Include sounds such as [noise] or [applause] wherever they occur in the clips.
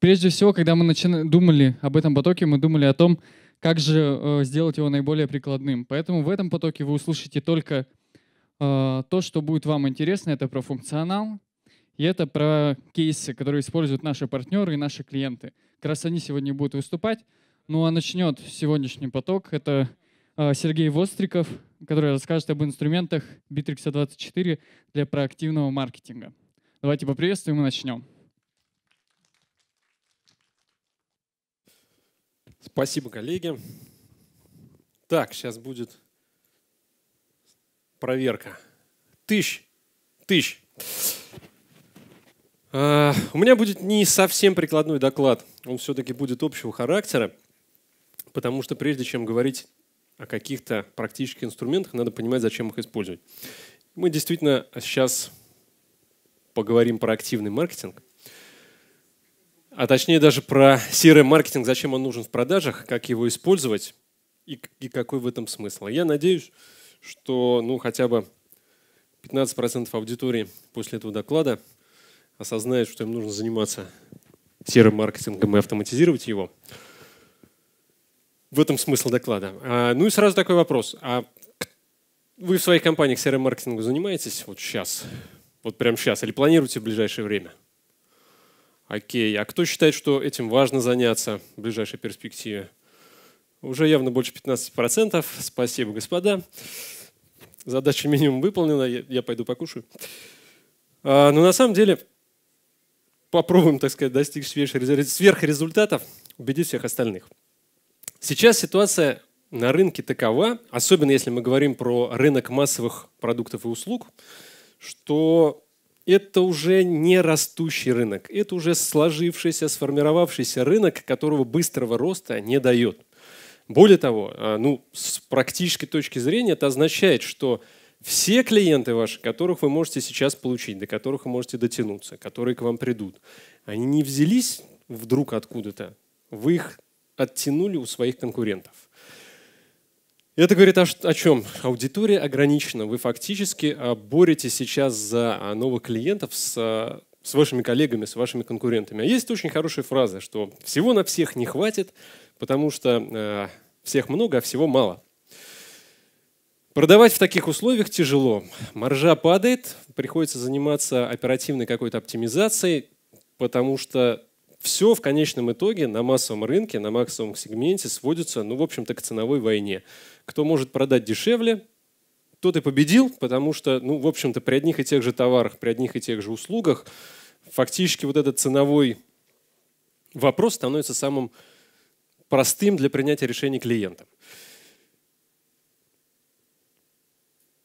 Прежде всего, когда мы начи... думали об этом потоке, мы думали о том, как же э, сделать его наиболее прикладным. Поэтому в этом потоке вы услышите только э, то, что будет вам интересно. Это про функционал, и это про кейсы, которые используют наши партнеры и наши клиенты. Как раз они сегодня будут выступать. Ну а начнет сегодняшний поток. Это э, Сергей Востриков, который расскажет об инструментах Bittrex 24 а для проактивного маркетинга. Давайте поприветствуем и начнем. Спасибо, коллеги. Так, сейчас будет проверка. Тыщ, тыщ. А, у меня будет не совсем прикладной доклад. Он все-таки будет общего характера, потому что прежде чем говорить о каких-то практических инструментах, надо понимать, зачем их использовать. Мы действительно сейчас поговорим про активный маркетинг – а точнее даже про CRM-маркетинг, зачем он нужен в продажах, как его использовать и, и какой в этом смысл. Я надеюсь, что ну, хотя бы 15% аудитории после этого доклада осознает, что им нужно заниматься серым маркетингом и автоматизировать его. В этом смысл доклада. А, ну и сразу такой вопрос. А вы в своих компаниях серым маркетингом занимаетесь вот сейчас? Вот прямо сейчас? Или планируете в ближайшее время? Окей, а кто считает, что этим важно заняться в ближайшей перспективе? Уже явно больше 15%. Спасибо, господа. Задача минимум выполнена, я пойду покушаю. А, Но ну, на самом деле попробуем, так сказать, достичь сверхрезультатов, убедить всех остальных. Сейчас ситуация на рынке такова, особенно если мы говорим про рынок массовых продуктов и услуг, что это уже не растущий рынок, это уже сложившийся, сформировавшийся рынок, которого быстрого роста не дает. Более того, а, ну, с практической точки зрения это означает, что все клиенты ваши, которых вы можете сейчас получить, до которых вы можете дотянуться, которые к вам придут, они не взялись вдруг откуда-то, вы их оттянули у своих конкурентов. Это говорит о, о чем? Аудитория ограничена. Вы фактически а, боретесь сейчас за а, новых клиентов с, а, с вашими коллегами, с вашими конкурентами. А есть очень хорошая фраза, что всего на всех не хватит, потому что э, всех много, а всего мало. Продавать в таких условиях тяжело. Маржа падает, приходится заниматься оперативной какой-то оптимизацией, потому что все в конечном итоге на массовом рынке, на массовом сегменте сводится, ну, в общем-то, к ценовой войне. Кто может продать дешевле, тот и победил, потому что, ну, в общем-то, при одних и тех же товарах, при одних и тех же услугах фактически вот этот ценовой вопрос становится самым простым для принятия решений клиента.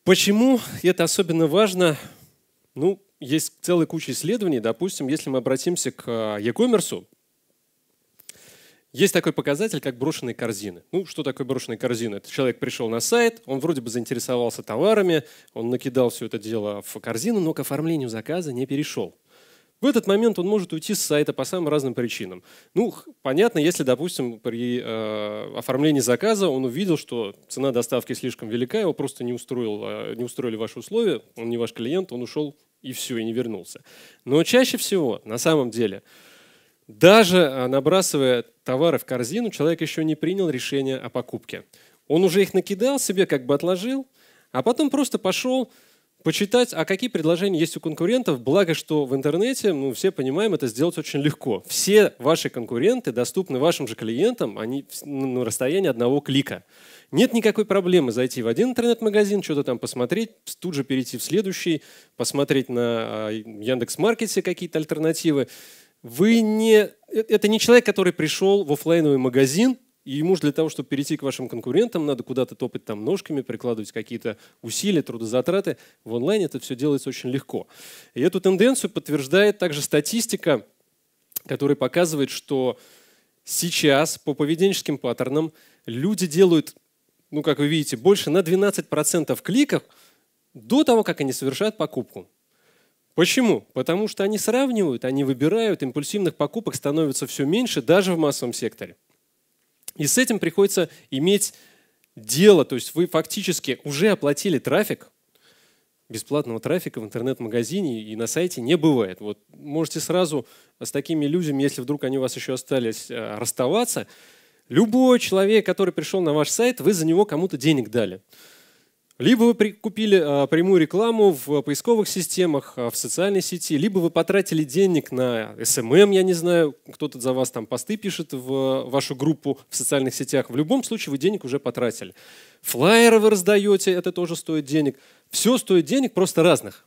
Почему это особенно важно? Ну, есть целая куча исследований. Допустим, если мы обратимся к e-commerce, а, есть такой показатель, как брошенные корзины. Ну, что такое брошенные корзины? Это человек пришел на сайт, он вроде бы заинтересовался товарами, он накидал все это дело в корзину, но к оформлению заказа не перешел. В этот момент он может уйти с сайта по самым разным причинам. Ну, понятно, если, допустим, при э, оформлении заказа он увидел, что цена доставки слишком велика, его просто не, устроил, э, не устроили ваши условия, он не ваш клиент, он ушел и все, и не вернулся. Но чаще всего, на самом деле, даже а, набрасывая товары в корзину, человек еще не принял решение о покупке. Он уже их накидал себе, как бы отложил, а потом просто пошел почитать, а какие предложения есть у конкурентов. Благо, что в интернете, ну, все понимаем, это сделать очень легко. Все ваши конкуренты доступны вашим же клиентам, они ну, на расстоянии одного клика. Нет никакой проблемы зайти в один интернет-магазин, что-то там посмотреть, тут же перейти в следующий, посмотреть на а, Яндекс.Маркете какие-то альтернативы. Вы не... Э, это не человек, который пришел в офлайновый магазин, и ему же для того, чтобы перейти к вашим конкурентам, надо куда-то топать там ножками, прикладывать какие-то усилия, трудозатраты. В онлайне это все делается очень легко. И эту тенденцию подтверждает также статистика, которая показывает, что сейчас по поведенческим паттернам люди делают, ну, как вы видите, больше на 12% кликов до того, как они совершают покупку. Почему? Потому что они сравнивают, они выбирают, импульсивных покупок становится все меньше даже в массовом секторе. И с этим приходится иметь дело, то есть вы фактически уже оплатили трафик, бесплатного трафика в интернет-магазине и на сайте не бывает. Вот можете сразу с такими людьми, если вдруг они у вас еще остались, э, расставаться. Любой человек, который пришел на ваш сайт, вы за него кому-то денег дали. Либо вы купили а, прямую рекламу в а, поисковых системах, а, в социальной сети, либо вы потратили денег на SMM, эм эм, я не знаю, кто-то за вас там посты пишет в вашу группу в социальных сетях. В любом случае вы денег уже потратили. Флайеры вы раздаете, это тоже стоит денег. Все стоит денег, просто разных.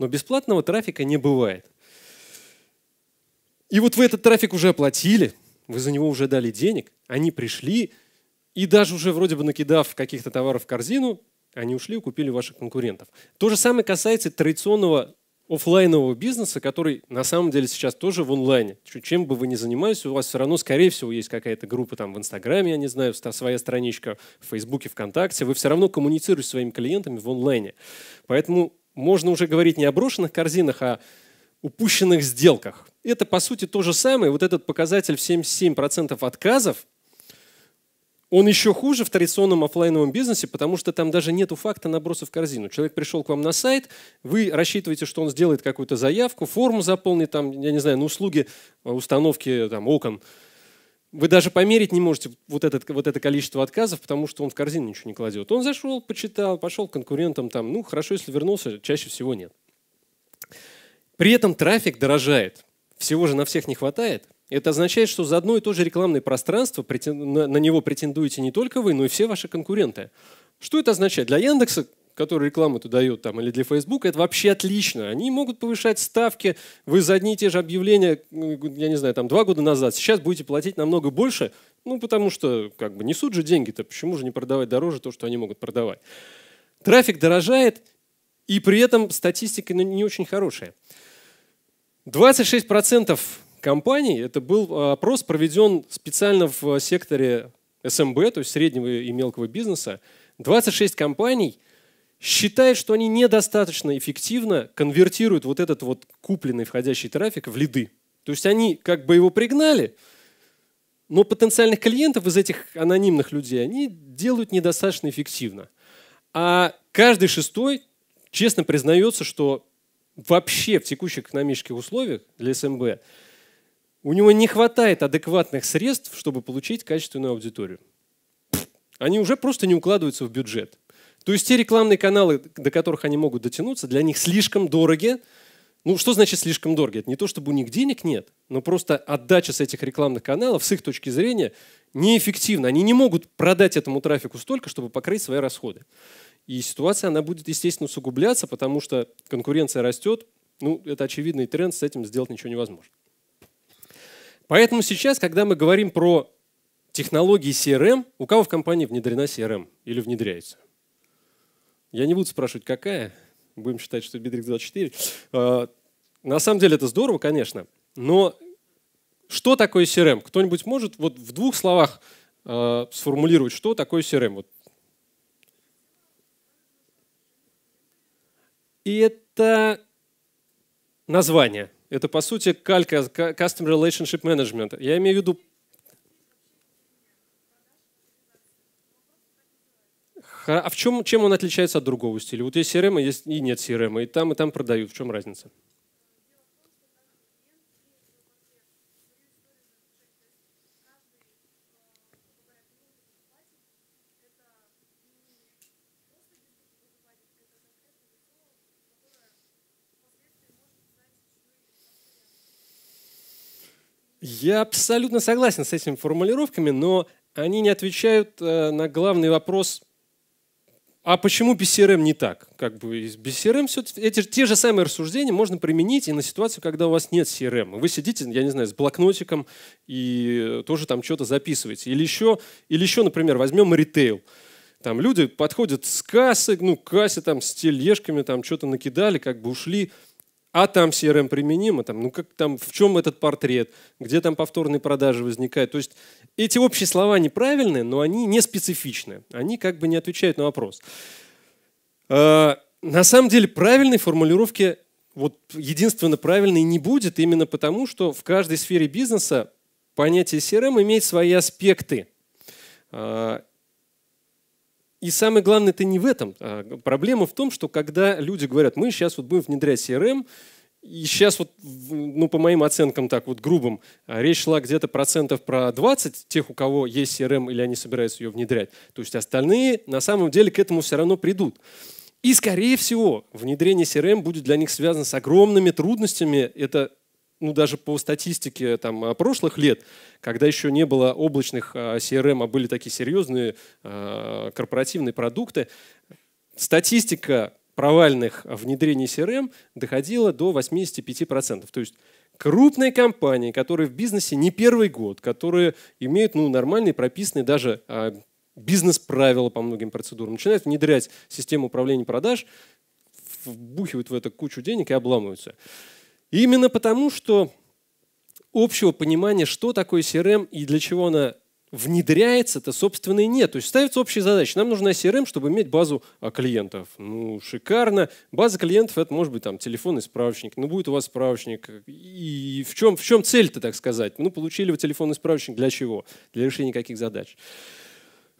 Но бесплатного трафика не бывает. И вот вы этот трафик уже оплатили, вы за него уже дали денег, они пришли, и даже уже вроде бы накидав каких-то товаров в корзину, они ушли и купили ваших конкурентов. То же самое касается традиционного офлайнового бизнеса, который на самом деле сейчас тоже в онлайне. Чем бы вы ни занимались, у вас все равно, скорее всего, есть какая-то группа там в Инстаграме, я не знаю, своя страничка в Фейсбуке, ВКонтакте. Вы все равно коммуницируете с своими клиентами в онлайне. Поэтому можно уже говорить не о брошенных корзинах, а упущенных сделках. Это, по сути, то же самое. Вот этот показатель в 77% отказов он еще хуже в традиционном офлайновом бизнесе, потому что там даже нету факта наброса в корзину. Человек пришел к вам на сайт, вы рассчитываете, что он сделает какую-то заявку, форму заполнит, там, я не знаю, на услуги э, установки там, окон. Вы даже померить не можете вот, этот, вот это количество отказов, потому что он в корзину ничего не кладет. Он зашел, почитал, пошел к конкурентам. Там, ну, хорошо, если вернулся, чаще всего нет. При этом трафик дорожает. Всего же на всех не хватает – это означает, что за одно и то же рекламное пространство на него претендуете не только вы, но и все ваши конкуренты. Что это означает? Для Яндекса, который рекламу-то дает, там, или для Facebook, это вообще отлично. Они могут повышать ставки. Вы за одни и те же объявления, я не знаю, там, два года назад, сейчас будете платить намного больше, ну, потому что, как бы, несут же деньги-то, почему же не продавать дороже то, что они могут продавать? Трафик дорожает, и при этом статистика не очень хорошая. 26% компаний. Это был а, опрос, проведен специально в секторе СМБ, эм то есть среднего и мелкого бизнеса. 26 компаний считают, что они недостаточно эффективно конвертируют вот этот вот купленный входящий трафик в лиды. То есть они как бы его пригнали, но потенциальных клиентов из этих анонимных людей они делают недостаточно эффективно. А каждый шестой честно признается, что вообще в текущих экономических условиях для СМБ у него не хватает адекватных средств, чтобы получить качественную аудиторию. Они уже просто не укладываются в бюджет. То есть те рекламные каналы, до которых они могут дотянуться, для них слишком дороги. Ну, что значит слишком дороги? Это не то, чтобы у них денег нет, но просто отдача с этих рекламных каналов, с их точки зрения, неэффективна. Они не могут продать этому трафику столько, чтобы покрыть свои расходы. И ситуация, она будет, естественно, усугубляться, потому что конкуренция растет. Ну, это очевидный тренд, с этим сделать ничего невозможно. Поэтому сейчас, когда мы говорим про технологии CRM, у кого в компании внедрена CRM или внедряется? Я не буду спрашивать, какая. Будем считать, что Битрикс 24. А, на самом деле это здорово, конечно. Но что такое CRM? Кто-нибудь может вот в двух словах а, сформулировать, что такое CRM? Вот. И это название – это, по сути, калька Custom Relationship Management. Я имею в виду... А в чем, чем он отличается от другого стиля? Вот есть CRM, есть и нет CRM, и там, и там продают. В чем разница? Я абсолютно согласен с этими формулировками, но они не отвечают э, на главный вопрос, а почему BCRM не так? Как бы BCRM все эти те же самые рассуждения можно применить и на ситуацию, когда у вас нет CRM. Вы сидите, я не знаю, с блокнотиком и тоже там что-то записываете. Или еще, или еще, например, возьмем ритейл. Там люди подходят с кассы, ну, к кассе там с тележками, там что-то накидали, как бы ушли а там CRM применимо, там, ну как там, в чем этот портрет, где там повторные продажи возникают. То есть эти общие слова неправильные, но они не специфичны, они как бы не отвечают на вопрос. А, на самом деле правильной формулировки вот единственно правильной не будет именно потому, что в каждой сфере бизнеса понятие CRM имеет свои аспекты. А, и самое главное, это не в этом. А, проблема в том, что когда люди говорят, мы сейчас вот будем внедрять CRM, и сейчас вот, ну, по моим оценкам так вот грубым, а, речь шла где-то процентов про 20 тех, у кого есть CRM или они собираются ее внедрять. То есть остальные на самом деле к этому все равно придут. И, скорее всего, внедрение CRM будет для них связано с огромными трудностями. Это ну, даже по статистике там, а, прошлых лет, когда еще не было облачных а, CRM, а были такие серьезные а, корпоративные продукты, статистика провальных внедрений CRM доходила до 85%. То есть крупные компании, которые в бизнесе не первый год, которые имеют ну, нормальные, прописанные даже бизнес-правила по многим процедурам, начинают внедрять систему управления продаж, вбухивают в это кучу денег и обламываются именно потому, что общего понимания, что такое CRM и для чего она внедряется-то, собственно, и нет. То есть ставится общая задача. Нам нужна CRM, чтобы иметь базу а, клиентов. Ну, шикарно. База клиентов – это может быть там телефонный справочник. Ну, будет у вас справочник. И в чем, в чем цель-то, так сказать? Ну, получили вы телефонный справочник для чего? Для решения каких задач?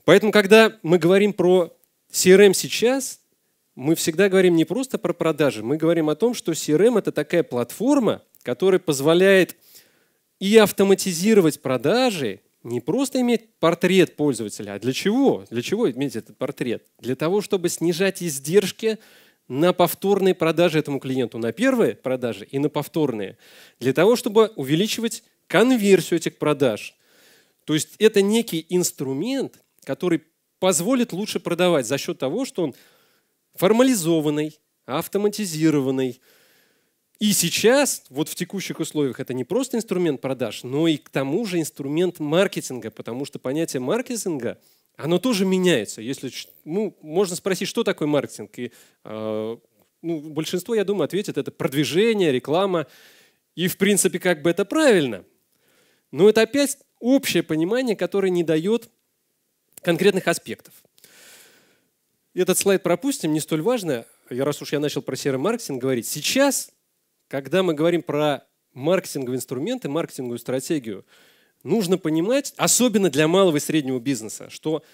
Поэтому, когда мы говорим про CRM сейчас, мы всегда говорим не просто про продажи, мы говорим о том, что CRM – это такая платформа, которая позволяет и автоматизировать продажи, не просто иметь портрет пользователя, а для чего? Для чего иметь этот портрет? Для того, чтобы снижать издержки на повторные продажи этому клиенту, на первые продажи и на повторные, для того, чтобы увеличивать конверсию этих продаж. То есть это некий инструмент, который позволит лучше продавать за счет того, что он формализованной, автоматизированной. И сейчас, вот в текущих условиях, это не просто инструмент продаж, но и к тому же инструмент маркетинга, потому что понятие маркетинга, оно тоже меняется. Если, ну, можно спросить, что такое маркетинг, и э, ну, большинство, я думаю, ответит, это продвижение, реклама. И, в принципе, как бы это правильно. Но это опять общее понимание, которое не дает конкретных аспектов этот слайд пропустим, не столь важно, я, раз уж я начал про серый маркетинг говорить. Сейчас, когда мы говорим про маркетинговые инструменты, маркетинговую стратегию, нужно понимать, особенно для малого и среднего бизнеса, что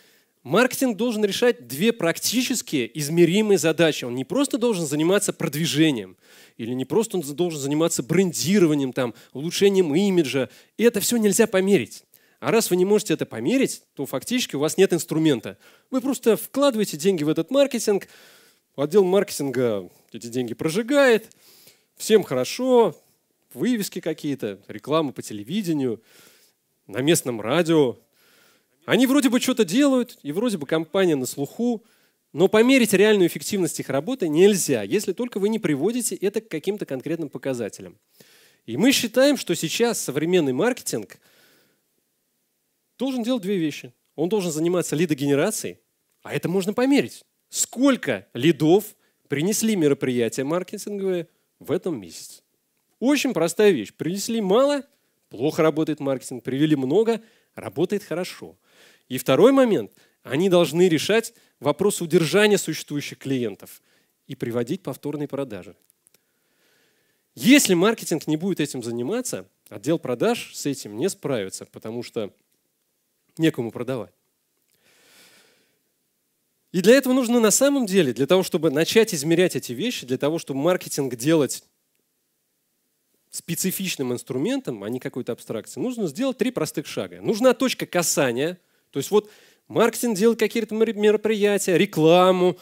маркетинг должен решать две практически измеримые задачи. Он не просто должен заниматься продвижением, или не просто он должен заниматься брендированием, там, улучшением имиджа. И это все нельзя померить. А раз вы не можете это померить, то фактически у вас нет инструмента. Вы просто вкладываете деньги в этот маркетинг, отдел маркетинга эти деньги прожигает, всем хорошо, вывески какие-то, реклама по телевидению, на местном радио. Они вроде бы что-то делают, и вроде бы компания на слуху, но померить реальную эффективность их работы нельзя, если только вы не приводите это к каким-то конкретным показателям. И мы считаем, что сейчас современный маркетинг – должен делать две вещи. Он должен заниматься лидогенерацией, а это можно померить. Сколько лидов принесли мероприятия маркетинговые в этом месяце? Очень простая вещь. Принесли мало, плохо работает маркетинг. Привели много, работает хорошо. И второй момент. Они должны решать вопрос удержания существующих клиентов и приводить повторные продажи. Если маркетинг не будет этим заниматься, отдел продаж с этим не справится, потому что некому продавать. И для этого нужно на самом деле, для того, чтобы начать измерять эти вещи, для того, чтобы маркетинг делать специфичным инструментом, а не какой-то абстракцией, нужно сделать три простых шага. Нужна точка касания, то есть вот маркетинг делает какие-то мероприятия, рекламу,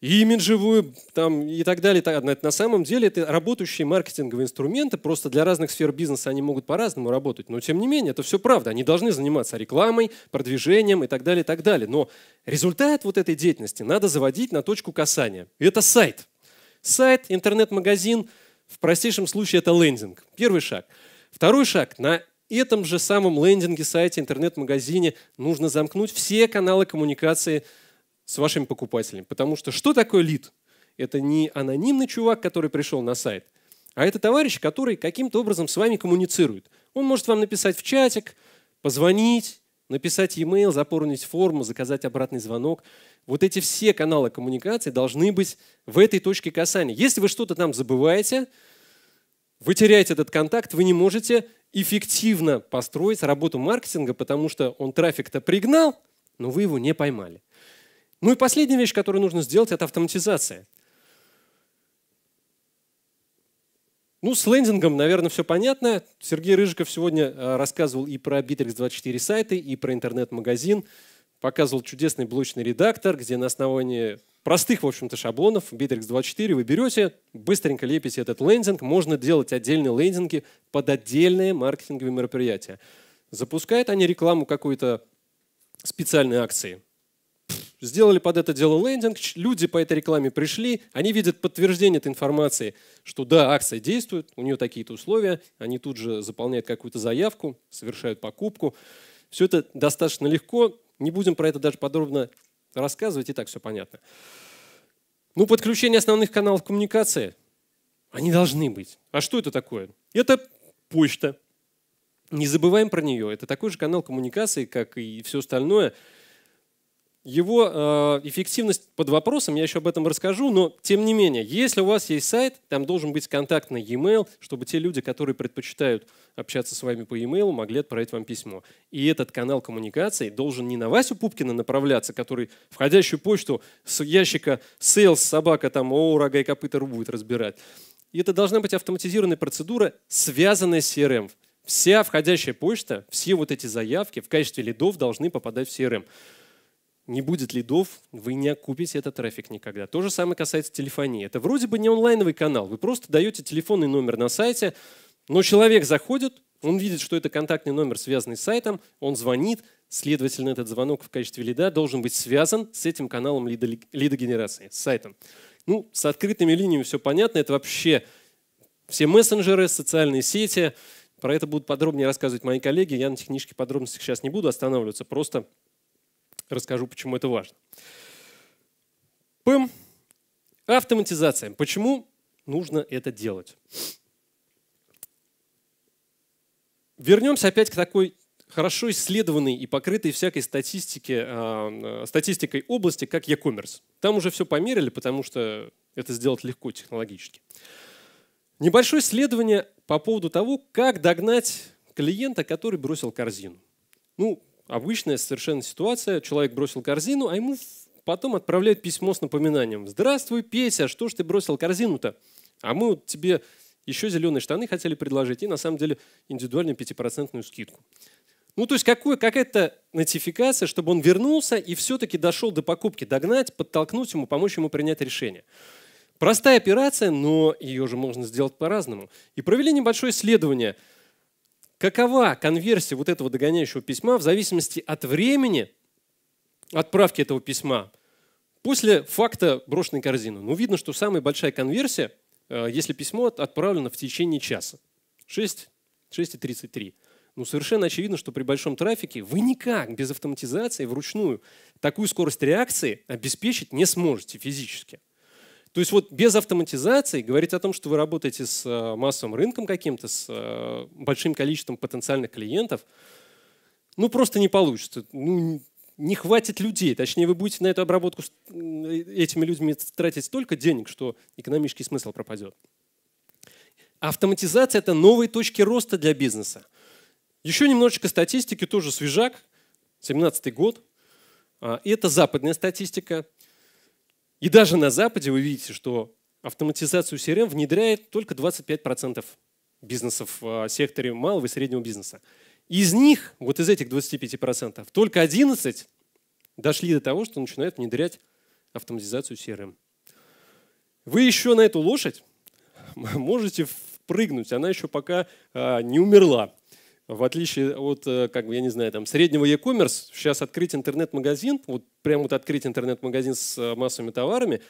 имидж живую там, и так далее. На самом деле это работающие маркетинговые инструменты, просто для разных сфер бизнеса они могут по-разному работать, но тем не менее это все правда. Они должны заниматься рекламой, продвижением и так далее, и так далее. Но результат вот этой деятельности надо заводить на точку касания. И это сайт. Сайт, интернет-магазин, в простейшем случае это лендинг. Первый шаг. Второй шаг. На этом же самом лендинге, сайте, интернет-магазине нужно замкнуть все каналы коммуникации – с вашими покупателями. Потому что что такое лид? Это не анонимный чувак, который пришел на сайт, а это товарищ, который каким-то образом с вами коммуницирует. Он может вам написать в чатик, позвонить, написать e-mail, заполнить форму, заказать обратный звонок. Вот эти все каналы коммуникации должны быть в этой точке касания. Если вы что-то там забываете, вы теряете этот контакт, вы не можете эффективно построить работу маркетинга, потому что он трафик-то пригнал, но вы его не поймали. Ну и последняя вещь, которую нужно сделать, это автоматизация. Ну, с лендингом, наверное, все понятно. Сергей Рыжиков сегодня э, рассказывал и про Bittrex24 сайты, и про интернет-магазин. Показывал чудесный блочный редактор, где на основании простых, в общем-то, шаблонов Bittrex24 вы берете, быстренько лепите этот лендинг. Можно делать отдельные лендинги под отдельные маркетинговые мероприятия. Запускают они рекламу какой-то специальной акции – сделали под это дело лендинг, люди по этой рекламе пришли, они видят подтверждение этой информации, что да, акция действует, у нее такие-то условия, они тут же заполняют какую-то заявку, совершают покупку. Все это достаточно легко, не будем про это даже подробно рассказывать, и так все понятно. Ну, подключение основных каналов коммуникации, они должны быть. А что это такое? Это почта. Не забываем про нее. Это такой же канал коммуникации, как и все остальное – его э, эффективность под вопросом, я еще об этом расскажу, но тем не менее, если у вас есть сайт, там должен быть контактный e-mail, чтобы те люди, которые предпочитают общаться с вами по e-mail, могли отправить вам письмо. И этот канал коммуникации должен не на Васю Пупкина направляться, который входящую почту с ящика sales собака там о, рога и копыта будет разбирать. И это должна быть автоматизированная процедура, связанная с CRM. Эм. Вся входящая почта, все вот эти заявки в качестве лидов должны попадать в CRM не будет лидов, вы не окупите этот трафик никогда. То же самое касается телефонии. Это вроде бы не онлайновый канал, вы просто даете телефонный номер на сайте, но человек заходит, он видит, что это контактный номер, связанный с сайтом, он звонит, следовательно, этот звонок в качестве лида должен быть связан с этим каналом лидогенерации, с сайтом. Ну, с открытыми линиями все понятно, это вообще все мессенджеры, социальные сети. Про это будут подробнее рассказывать мои коллеги. Я на технических подробностях сейчас не буду останавливаться, просто Расскажу, почему это важно. ПЭМ – автоматизация. Почему нужно это делать? Вернемся опять к такой хорошо исследованной и покрытой всякой статистике, а, э, статистикой области, как e-commerce. Там уже все померили, потому что это сделать легко технологически. Небольшое исследование по поводу того, как догнать клиента, который бросил корзину. Ну, Обычная совершенно ситуация. Человек бросил корзину, а ему потом отправляют письмо с напоминанием. «Здравствуй, Петя, что ж ты бросил корзину-то? А мы вот тебе еще зеленые штаны хотели предложить и на самом деле индивидуальную пятипроцентную скидку». Ну, то есть какой, какая-то нотификация, чтобы он вернулся и все-таки дошел до покупки, догнать, подтолкнуть ему, помочь ему принять решение. Простая операция, но ее же можно сделать по-разному. И провели небольшое исследование – какова конверсия вот этого догоняющего письма в зависимости от времени отправки этого письма после факта брошенной корзины. Ну, видно, что самая большая конверсия, э, если письмо отправлено в течение часа. 6, 6,33. Ну, совершенно очевидно, что при большом трафике вы никак без автоматизации вручную такую скорость реакции обеспечить не сможете физически. То есть вот без автоматизации говорить о том, что вы работаете с э, массовым рынком каким-то, с э, большим количеством потенциальных клиентов, ну просто не получится. Ну, не хватит людей. Точнее, вы будете на эту обработку э, этими людьми тратить столько денег, что экономический смысл пропадет. Автоматизация – это новые точки роста для бизнеса. Еще немножечко статистики, тоже свежак, 2017 год. А, это западная статистика. И даже на Западе вы видите, что автоматизацию CRM внедряет только 25% бизнесов в а, секторе малого и среднего бизнеса. Из них, вот из этих 25%, только 11 дошли до того, что начинают внедрять автоматизацию CRM. Вы еще на эту лошадь [laughs] можете впрыгнуть, она еще пока а, не умерла. В отличие от, э, как бы, я не знаю, там, среднего e-commerce, сейчас открыть интернет-магазин, вот прям вот открыть интернет-магазин с э, массовыми товарами,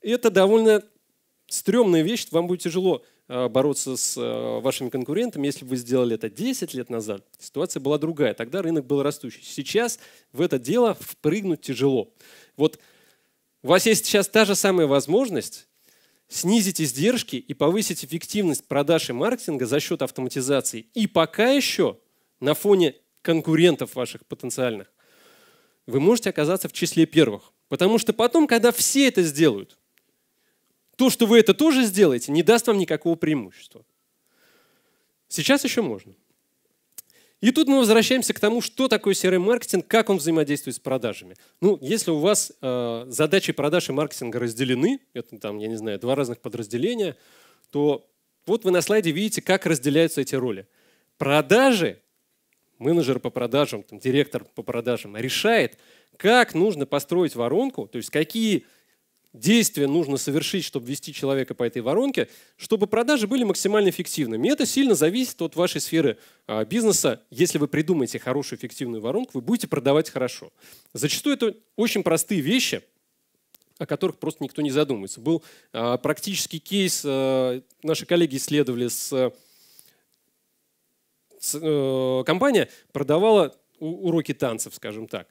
это довольно стрёмная вещь, вам будет тяжело э, бороться с вашими конкурентами. Если бы вы сделали это 10 лет назад, ситуация была другая, тогда рынок был растущий. Сейчас в это дело впрыгнуть тяжело. Вот у вас есть сейчас та же самая возможность, снизить издержки и повысить эффективность продаж и маркетинга за счет автоматизации. И пока еще на фоне конкурентов ваших потенциальных вы можете оказаться в числе первых. Потому что потом, когда все это сделают, то, что вы это тоже сделаете, не даст вам никакого преимущества. Сейчас еще можно. И тут мы возвращаемся к тому, что такое серый маркетинг, как он взаимодействует с продажами. Ну, если у вас э, задачи продаж и маркетинга разделены, это там, я не знаю, два разных подразделения, то вот вы на слайде видите, как разделяются эти роли. Продажи, менеджер по продажам, там, директор по продажам решает, как нужно построить воронку, то есть какие действие нужно совершить, чтобы вести человека по этой воронке, чтобы продажи были максимально эффективными. И это сильно зависит от вашей сферы а, бизнеса. Если вы придумаете хорошую эффективную воронку, вы будете продавать хорошо. Зачастую это очень простые вещи, о которых просто никто не задумывается. Был а, практический кейс, а, наши коллеги исследовали с... Э, компания продавала уроки танцев, скажем так.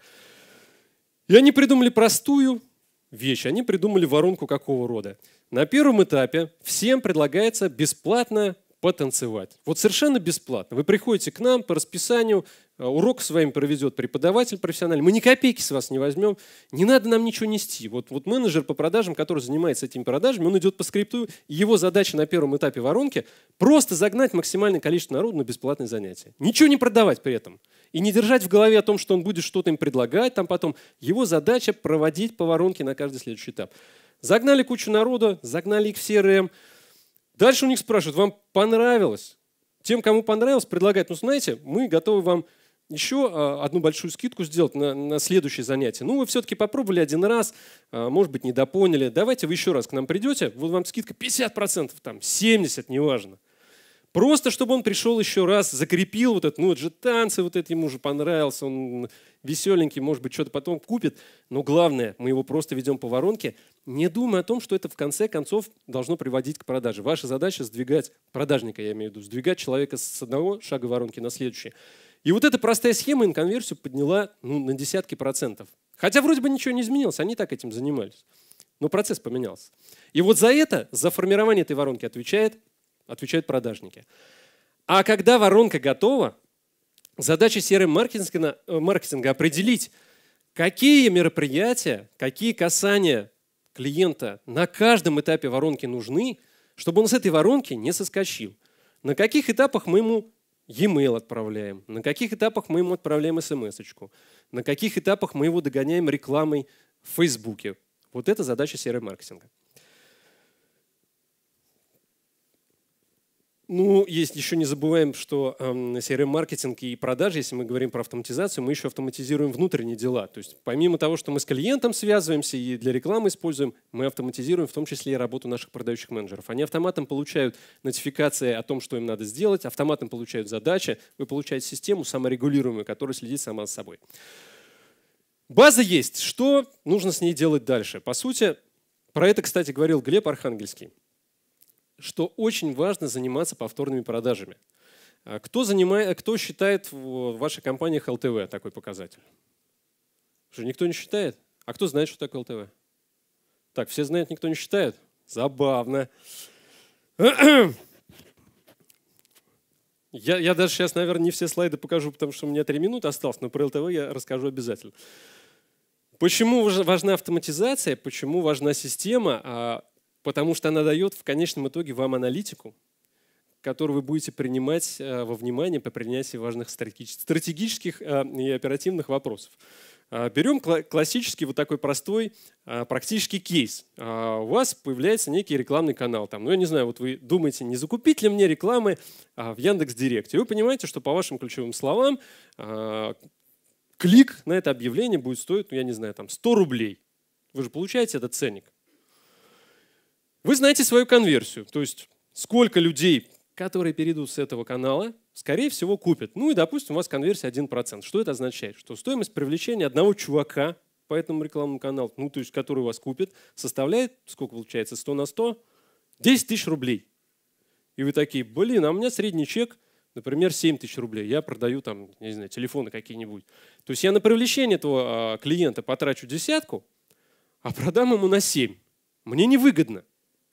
И они придумали простую вещь, Они придумали воронку какого рода. На первом этапе всем предлагается бесплатно потанцевать. Вот совершенно бесплатно. Вы приходите к нам по расписанию, Э, урок с вами проведет преподаватель профессиональный, мы ни копейки с вас не возьмем, не надо нам ничего нести. Вот, вот менеджер по продажам, который занимается этими продажами, он идет по скрипту, его задача на первом этапе воронки просто загнать максимальное количество народу на бесплатные занятия. Ничего не продавать при этом. И не держать в голове о том, что он будет что-то им предлагать там потом. Его задача проводить по воронке на каждый следующий этап. Загнали кучу народа, загнали их в CRM. Эм. Дальше у них спрашивают, вам понравилось? Тем, кому понравилось, предлагают, ну знаете, мы готовы вам еще а, одну большую скидку сделать на, на следующее занятие. Ну, вы все-таки попробовали один раз, а, может быть, недопоняли. Давайте вы еще раз к нам придете, вот вам скидка 50%, там, 70%, неважно. Просто, чтобы он пришел еще раз, закрепил вот это, ну, это же танцы, вот это ему уже понравилось, он веселенький, может быть, что-то потом купит. Но главное, мы его просто ведем по воронке, не думая о том, что это в конце концов должно приводить к продаже. Ваша задача сдвигать продажника, я имею в виду, сдвигать человека с одного шага воронки на следующий. И вот эта простая схема инконверсию подняла ну, на десятки процентов. Хотя вроде бы ничего не изменилось, они так этим занимались. Но процесс поменялся. И вот за это, за формирование этой воронки отвечает, отвечают продажники. А когда воронка готова, задача серым маркетинга э, маркетинга определить, какие мероприятия, какие касания клиента на каждом этапе воронки нужны, чтобы он с этой воронки не соскочил. На каких этапах мы ему E-mail отправляем, на каких этапах мы ему отправляем смс-очку, на каких этапах мы его догоняем рекламой в Фейсбуке. Вот это задача серого маркетинга. Ну, есть еще не забываем, что CRM-маркетинг эм, и продажи, если мы говорим про автоматизацию, мы еще автоматизируем внутренние дела. То есть помимо того, что мы с клиентом связываемся и для рекламы используем, мы автоматизируем в том числе и работу наших продающих менеджеров. Они автоматом получают нотификации о том, что им надо сделать, автоматом получают задачи, вы получаете систему саморегулируемую, которая следит сама за собой. База есть. Что нужно с ней делать дальше? По сути, про это, кстати, говорил Глеб Архангельский что очень важно заниматься повторными продажами. А кто, занимает, кто считает в ваших компаниях ЛТВ такой показатель? Что, никто не считает? А кто знает, что такое ЛТВ? Так, все знают, никто не считает? Забавно. [clears throat] Я, я даже сейчас, наверное, не все слайды покажу, потому что у меня 3 минуты осталось, но про ЛТВ я расскажу обязательно. Почему важна автоматизация, почему важна система? А потому что она дает в конечном итоге вам аналитику, которую вы будете принимать э, во внимание по принятии важных стратегических э, и оперативных вопросов. Э, берем классический вот такой простой практический кейс. У вас появляется некий рекламный канал. Там, ну, я не знаю, вот вы думаете, не закупить ли мне рекламы в Яндекс.Директе. И вы понимаете, что по вашим ключевым словам клик на это объявление будет стоить, ну, я не знаю, там 100 рублей. Вы же получаете этот ценник. Вы знаете свою конверсию, то есть сколько людей, которые перейдут с этого канала, скорее всего, купят. Ну и, допустим, у вас конверсия 1%. Что это означает? Что стоимость привлечения одного чувака по этому рекламному каналу, ну, то есть, который у вас купит, составляет, сколько получается, 100 на 100? 10 тысяч рублей. И вы такие, блин, а у меня средний чек, например, 7 тысяч рублей. Я продаю там, не знаю, телефоны какие-нибудь. То есть я на привлечение этого а, клиента потрачу десятку, а продам ему на 7. Мне невыгодно.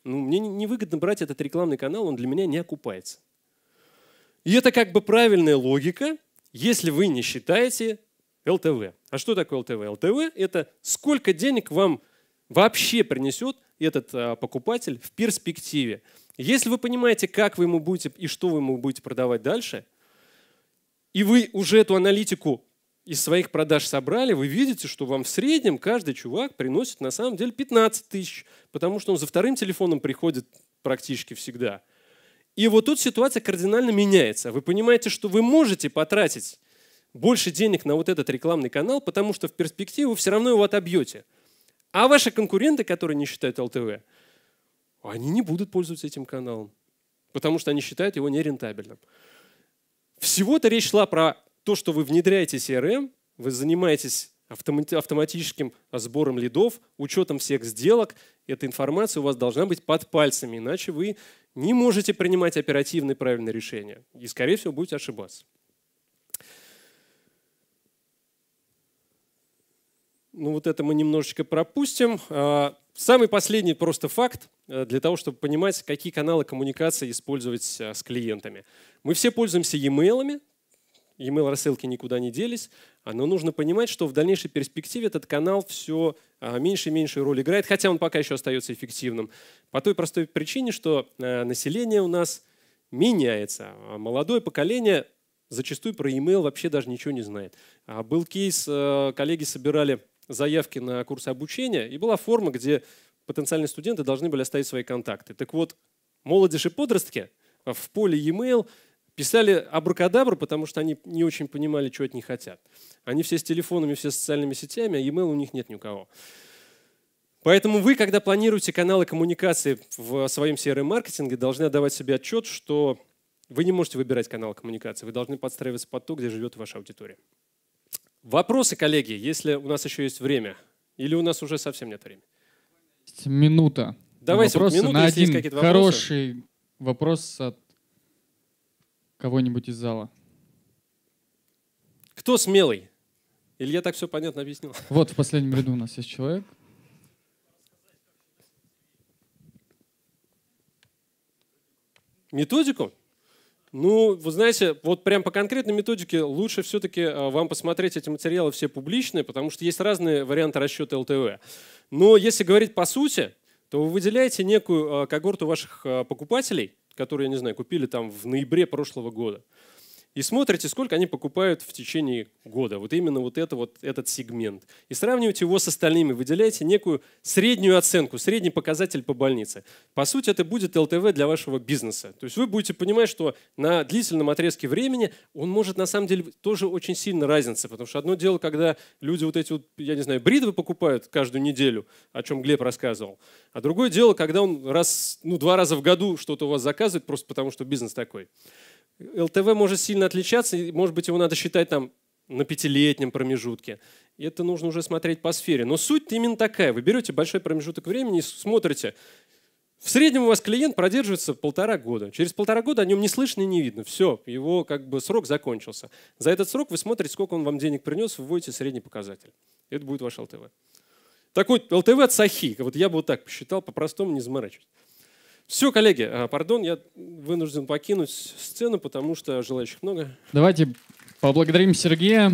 Ну, мне невыгодно брать этот рекламный канал, он для меня не окупается. И это как бы правильная логика, если вы не считаете ЛТВ. А что такое ЛТВ? ЛТВ – это сколько денег вам вообще принесет этот а, покупатель в перспективе. Если вы понимаете, как вы ему будете и что вы ему будете продавать дальше, и вы уже эту аналитику из своих продаж собрали, вы видите, что вам в среднем каждый чувак приносит на самом деле 15 тысяч, потому что он за вторым телефоном приходит практически всегда. И вот тут ситуация кардинально меняется. Вы понимаете, что вы можете потратить больше денег на вот этот рекламный канал, потому что в перспективу все равно его отобьете. А ваши конкуренты, которые не считают ЛТВ, они не будут пользоваться этим каналом, потому что они считают его нерентабельным. Всего-то речь шла про то, что вы внедряете CRM, вы занимаетесь автоматическим сбором лидов, учетом всех сделок, эта информация у вас должна быть под пальцами, иначе вы не можете принимать оперативные правильные решения и, скорее всего, будете ошибаться. Ну вот это мы немножечко пропустим. А, самый последний просто факт э, для того, чтобы понимать, какие каналы коммуникации использовать э, с клиентами. Мы все пользуемся e-mail, e рассылки никуда не делись, а, но нужно понимать, что в дальнейшей перспективе этот канал все а, меньше и меньше роль играет, хотя он пока еще остается эффективным. По той простой причине, что а, население у нас меняется. молодое поколение зачастую про e-mail вообще даже ничего не знает. Был кейс, коллеги собирали заявки на курсы обучения, и была форма, где потенциальные студенты должны были оставить свои контакты. Так вот, молодежь и подростки в поле e-mail – Писали абракадабру, потому что они не очень понимали, что от них хотят. Они все с телефонами, все с социальными сетями, а e-mail у них нет ни у кого. Поэтому вы, когда планируете каналы коммуникации в своем CRM-маркетинге, должны отдавать себе отчет, что вы не можете выбирать канал коммуникации, вы должны подстраиваться под то, где живет ваша аудитория. Вопросы, коллеги, если у нас еще есть время, или у нас уже совсем нет времени? Минута. Давайте вопросы вот минуту, на если один есть какие-то вопросы. Хороший вопрос от кого-нибудь из зала. Кто смелый? Или я так все понятно объяснил? [laughs] Вот в последнем ряду у нас есть человек. Методику? Ну, вы знаете, вот прям по конкретной методике лучше все-таки э, вам посмотреть эти материалы все публичные, потому что есть разные варианты расчета ЛТВ. Но если говорить по сути, то вы выделяете некую э, когорту ваших э, покупателей – которые, я не знаю, купили там в ноябре прошлого года и смотрите, сколько они покупают в течение года. Вот именно вот, это, вот этот сегмент. И сравнивайте его с остальными, выделяйте некую среднюю оценку, средний показатель по больнице. По сути, это будет ЛТВ для вашего бизнеса. То есть вы будете понимать, что на длительном отрезке времени он может на самом деле тоже очень сильно разниться, Потому что одно дело, когда люди вот эти вот, я не знаю, бритвы покупают каждую неделю, о чем Глеб рассказывал. А другое дело, когда он раз, ну, два раза в году что-то у вас заказывает, просто потому что бизнес такой. ЛТВ может сильно отличаться, может быть, его надо считать там на пятилетнем промежутке. И это нужно уже смотреть по сфере. Но суть именно такая. Вы берете большой промежуток времени и смотрите. В среднем у вас клиент продерживается полтора года. Через полтора года о нем не слышно и не видно. Все, его как бы срок закончился. За этот срок вы смотрите, сколько он вам денег принес, выводите средний показатель. Это будет ваш ЛТВ. Такой ЛТВ от Сахи. Вот я бы вот так посчитал, по-простому не заморачивать. Все, коллеги, э, пардон, я вынужден покинуть сцену, потому что желающих много. Давайте поблагодарим Сергея.